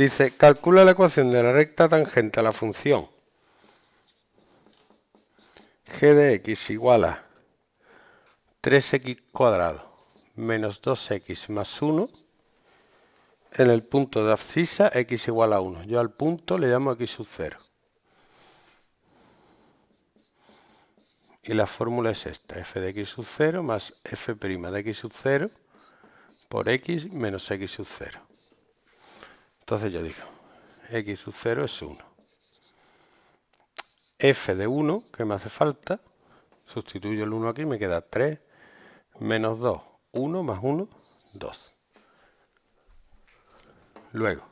Dice, calcula la ecuación de la recta tangente a la función g de x igual a 3x cuadrado menos 2x más 1 en el punto de abscisa x igual a 1. Yo al punto le llamo x sub 0. Y la fórmula es esta, f de x sub 0 más f' de x sub 0 por x menos x sub 0. Entonces yo digo, x sub 0 es 1. f de 1, que me hace falta, sustituyo el 1 aquí, me queda 3 menos 2, 1 más 1, 2. Luego,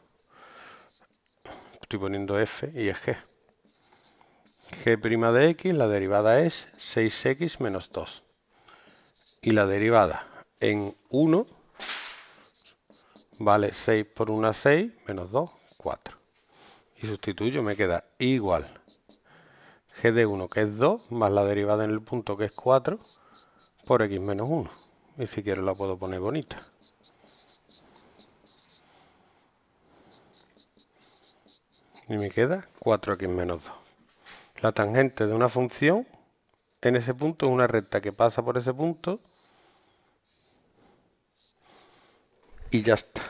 estoy poniendo f y es g. g' de x, la derivada es 6x menos 2. Y la derivada en 1 vale 6 por 1, 6, menos 2, 4. Y sustituyo, me queda igual g de 1, que es 2, más la derivada en el punto, que es 4, por x menos 1. Y si quiero la puedo poner bonita. Y me queda 4x menos 2. La tangente de una función en ese punto es una recta que pasa por ese punto y ya está.